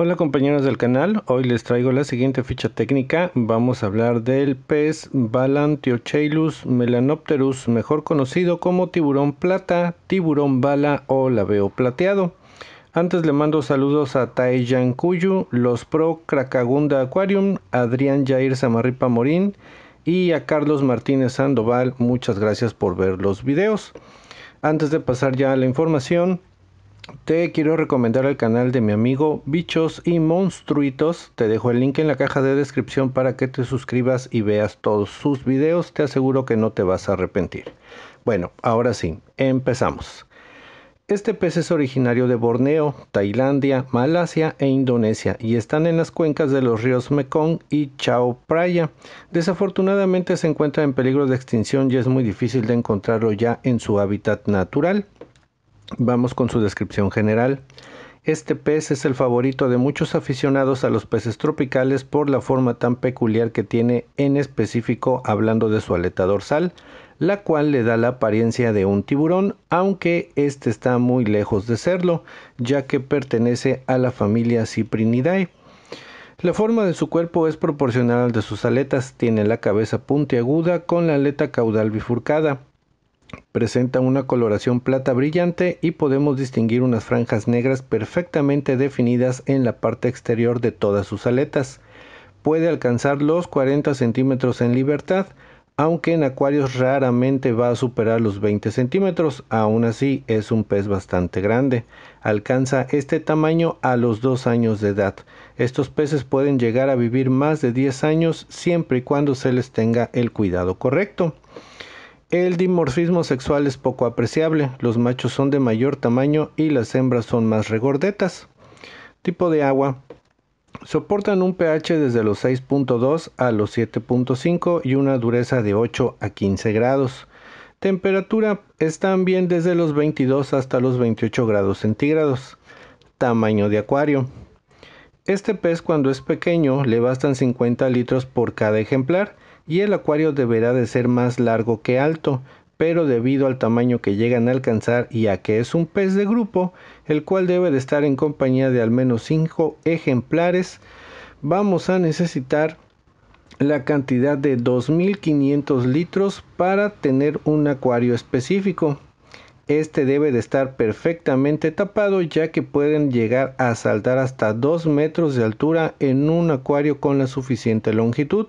Hola compañeros del canal, hoy les traigo la siguiente ficha técnica. Vamos a hablar del pez Balantiocheilus melanopterus, mejor conocido como tiburón plata, tiburón bala o laveo plateado. Antes le mando saludos a Taiyan Kuyu, los Pro Cracagunda Aquarium, Adrián Jair Samarripa Morín y a Carlos Martínez Sandoval. Muchas gracias por ver los videos. Antes de pasar ya a la información, te quiero recomendar el canal de mi amigo Bichos y Monstruitos. Te dejo el link en la caja de descripción para que te suscribas y veas todos sus videos. Te aseguro que no te vas a arrepentir. Bueno, ahora sí, empezamos. Este pez es originario de Borneo, Tailandia, Malasia e Indonesia y están en las cuencas de los ríos Mekong y Chao Phraya. Desafortunadamente se encuentra en peligro de extinción y es muy difícil de encontrarlo ya en su hábitat natural. Vamos con su descripción general. Este pez es el favorito de muchos aficionados a los peces tropicales por la forma tan peculiar que tiene, en específico hablando de su aleta dorsal, la cual le da la apariencia de un tiburón, aunque este está muy lejos de serlo, ya que pertenece a la familia Cyprinidae. La forma de su cuerpo es proporcional al de sus aletas, tiene la cabeza puntiaguda con la aleta caudal bifurcada presenta una coloración plata brillante y podemos distinguir unas franjas negras perfectamente definidas en la parte exterior de todas sus aletas. Puede alcanzar los 40 centímetros en libertad, aunque en acuarios raramente va a superar los 20 centímetros, aún así es un pez bastante grande. Alcanza este tamaño a los 2 años de edad. Estos peces pueden llegar a vivir más de 10 años siempre y cuando se les tenga el cuidado correcto. El dimorfismo sexual es poco apreciable, los machos son de mayor tamaño y las hembras son más regordetas. Tipo de agua. Soportan un pH desde los 6.2 a los 7.5 y una dureza de 8 a 15 grados. Temperatura están bien desde los 22 hasta los 28 grados centígrados. Tamaño de acuario. Este pez cuando es pequeño le bastan 50 litros por cada ejemplar y el acuario deberá de ser más largo que alto, pero debido al tamaño que llegan a alcanzar y a que es un pez de grupo, el cual debe de estar en compañía de al menos 5 ejemplares, vamos a necesitar la cantidad de 2.500 litros para tener un acuario específico. Este debe de estar perfectamente tapado ya que pueden llegar a saltar hasta 2 metros de altura en un acuario con la suficiente longitud.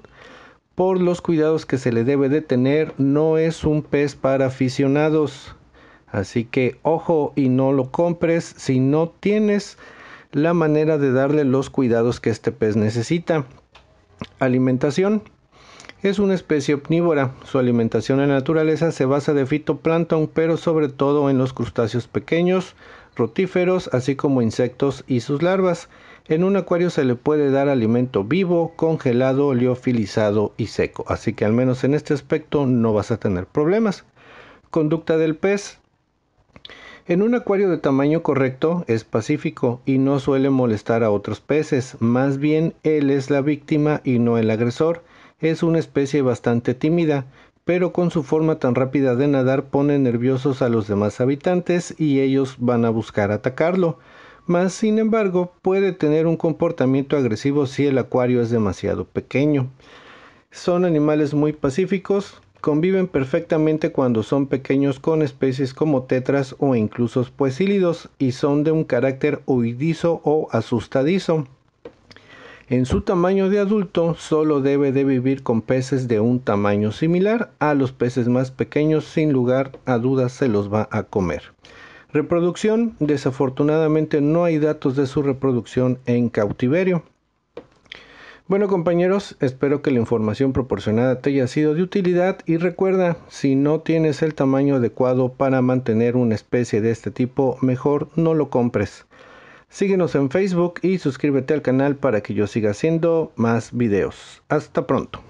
Por los cuidados que se le debe de tener, no es un pez para aficionados. Así que ojo y no lo compres si no tienes la manera de darle los cuidados que este pez necesita. Alimentación. Es una especie omnívora. Su alimentación en la naturaleza se basa de fitoplancton, pero sobre todo en los crustáceos pequeños, rotíferos, así como insectos y sus larvas. En un acuario se le puede dar alimento vivo, congelado, liofilizado y seco, así que al menos en este aspecto no vas a tener problemas. Conducta del pez. En un acuario de tamaño correcto es pacífico y no suele molestar a otros peces, más bien él es la víctima y no el agresor. Es una especie bastante tímida, pero con su forma tan rápida de nadar pone nerviosos a los demás habitantes y ellos van a buscar atacarlo. Mas, sin embargo, puede tener un comportamiento agresivo si el acuario es demasiado pequeño. Son animales muy pacíficos, conviven perfectamente cuando son pequeños con especies como tetras o incluso poesílidos y son de un carácter huidizo o asustadizo. En su tamaño de adulto solo debe de vivir con peces de un tamaño similar a los peces más pequeños, sin lugar a dudas se los va a comer. Reproducción, desafortunadamente no hay datos de su reproducción en cautiverio. Bueno compañeros, espero que la información proporcionada te haya sido de utilidad y recuerda, si no tienes el tamaño adecuado para mantener una especie de este tipo, mejor no lo compres. Síguenos en Facebook y suscríbete al canal para que yo siga haciendo más videos. Hasta pronto.